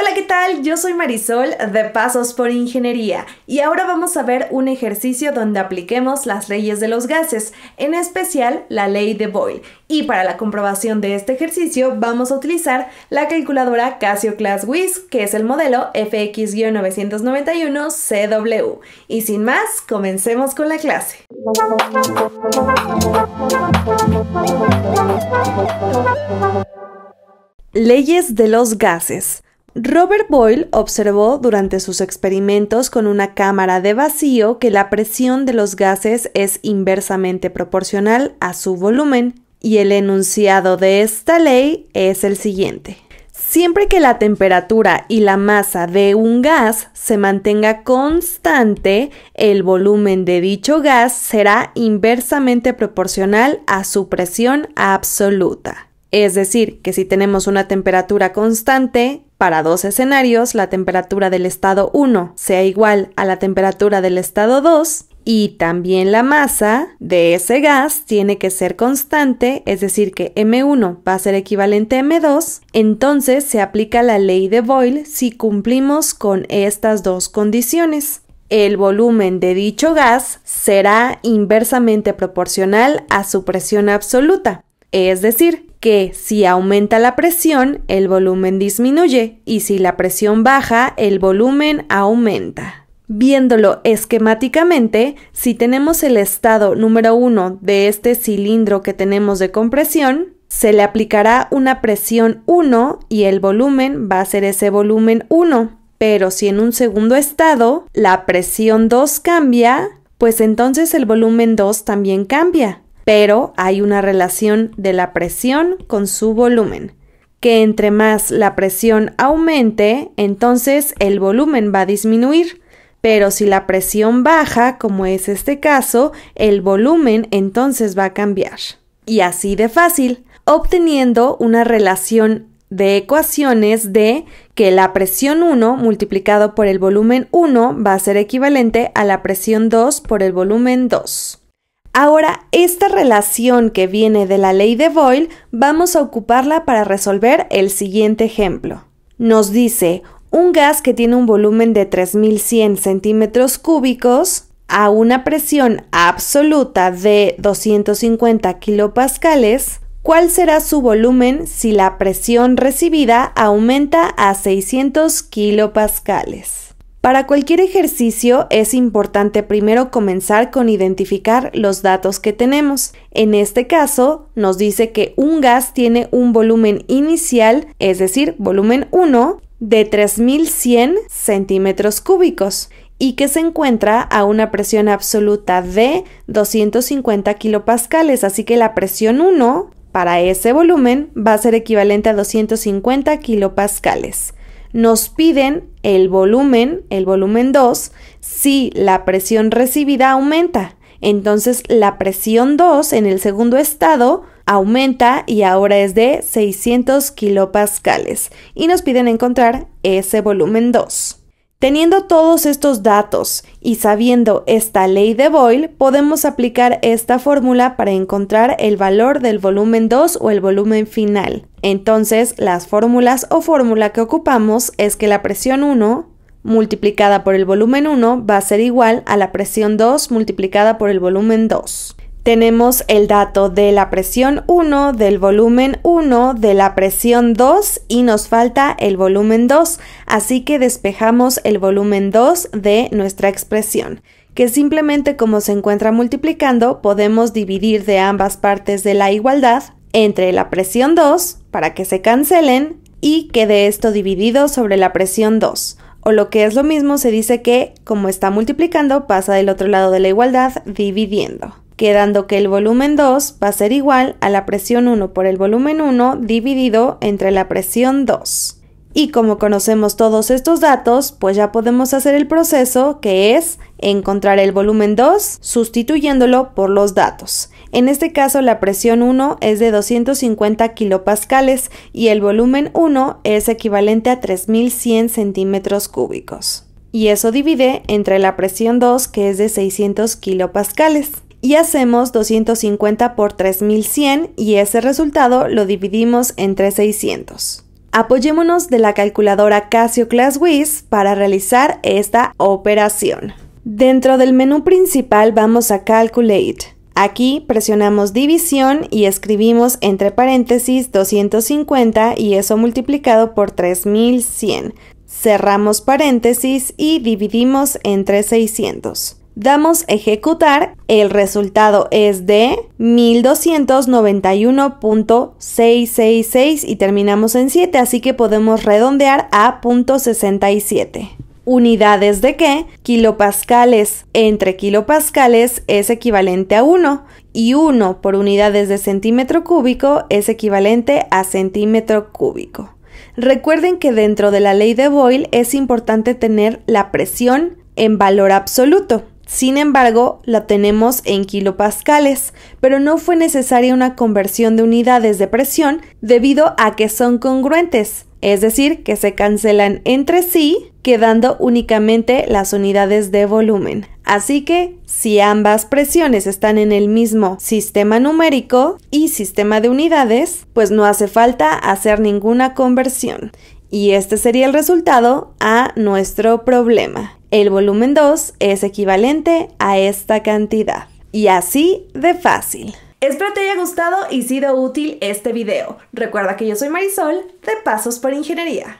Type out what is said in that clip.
Hola, ¿qué tal? Yo soy Marisol de Pasos por Ingeniería y ahora vamos a ver un ejercicio donde apliquemos las leyes de los gases, en especial la ley de Boyle. Y para la comprobación de este ejercicio vamos a utilizar la calculadora Casio Class que es el modelo FX-991CW. Y sin más, comencemos con la clase. Leyes de los gases. Robert Boyle observó durante sus experimentos con una cámara de vacío que la presión de los gases es inversamente proporcional a su volumen y el enunciado de esta ley es el siguiente. Siempre que la temperatura y la masa de un gas se mantenga constante, el volumen de dicho gas será inversamente proporcional a su presión absoluta. Es decir, que si tenemos una temperatura constante, para dos escenarios, la temperatura del estado 1 sea igual a la temperatura del estado 2 y también la masa de ese gas tiene que ser constante, es decir, que M1 va a ser equivalente a M2, entonces se aplica la ley de Boyle si cumplimos con estas dos condiciones. El volumen de dicho gas será inversamente proporcional a su presión absoluta, es decir, que si aumenta la presión, el volumen disminuye y si la presión baja, el volumen aumenta. Viéndolo esquemáticamente, si tenemos el estado número 1 de este cilindro que tenemos de compresión, se le aplicará una presión 1 y el volumen va a ser ese volumen 1. Pero si en un segundo estado la presión 2 cambia, pues entonces el volumen 2 también cambia pero hay una relación de la presión con su volumen, que entre más la presión aumente, entonces el volumen va a disminuir. Pero si la presión baja, como es este caso, el volumen entonces va a cambiar. Y así de fácil, obteniendo una relación de ecuaciones de que la presión 1 multiplicado por el volumen 1 va a ser equivalente a la presión 2 por el volumen 2. Ahora, esta relación que viene de la ley de Boyle, vamos a ocuparla para resolver el siguiente ejemplo. Nos dice, un gas que tiene un volumen de 3100 centímetros cúbicos a una presión absoluta de 250 kilopascales, ¿cuál será su volumen si la presión recibida aumenta a 600 kilopascales? Para cualquier ejercicio es importante primero comenzar con identificar los datos que tenemos. En este caso, nos dice que un gas tiene un volumen inicial, es decir, volumen 1, de 3100 centímetros cúbicos y que se encuentra a una presión absoluta de 250 kilopascales, así que la presión 1 para ese volumen va a ser equivalente a 250 kilopascales nos piden el volumen, el volumen 2, si la presión recibida aumenta. Entonces la presión 2 en el segundo estado aumenta y ahora es de 600 kilopascales y nos piden encontrar ese volumen 2. Teniendo todos estos datos y sabiendo esta ley de Boyle, podemos aplicar esta fórmula para encontrar el valor del volumen 2 o el volumen final. Entonces, las fórmulas o fórmula que ocupamos es que la presión 1 multiplicada por el volumen 1 va a ser igual a la presión 2 multiplicada por el volumen 2 tenemos el dato de la presión 1, del volumen 1, de la presión 2 y nos falta el volumen 2, así que despejamos el volumen 2 de nuestra expresión que simplemente como se encuentra multiplicando podemos dividir de ambas partes de la igualdad entre la presión 2 para que se cancelen y quede esto dividido sobre la presión 2. O lo que es lo mismo se dice que como está multiplicando pasa del otro lado de la igualdad dividiendo quedando que el volumen 2 va a ser igual a la presión 1 por el volumen 1 dividido entre la presión 2. Y como conocemos todos estos datos, pues ya podemos hacer el proceso que es encontrar el volumen 2 sustituyéndolo por los datos. En este caso la presión 1 es de 250 kilopascales y el volumen 1 es equivalente a 3100 centímetros cúbicos. Y eso divide entre la presión 2 que es de 600 kilopascales y hacemos 250 por 3100 y ese resultado lo dividimos entre 600. Apoyémonos de la calculadora Casio ClassWiz para realizar esta operación. Dentro del menú principal vamos a Calculate. Aquí presionamos división y escribimos entre paréntesis 250 y eso multiplicado por 3100. Cerramos paréntesis y dividimos entre 600. Damos ejecutar, el resultado es de 1291.666 y terminamos en 7, así que podemos redondear a .67 unidades de qué, kilopascales entre kilopascales es equivalente a 1 y 1 por unidades de centímetro cúbico es equivalente a centímetro cúbico. Recuerden que dentro de la ley de Boyle es importante tener la presión en valor absoluto. Sin embargo, la tenemos en kilopascales, pero no fue necesaria una conversión de unidades de presión debido a que son congruentes, es decir, que se cancelan entre sí, quedando únicamente las unidades de volumen. Así que, si ambas presiones están en el mismo sistema numérico y sistema de unidades, pues no hace falta hacer ninguna conversión. Y este sería el resultado a nuestro problema. El volumen 2 es equivalente a esta cantidad. Y así de fácil. Espero te haya gustado y sido útil este video. Recuerda que yo soy Marisol de Pasos por Ingeniería.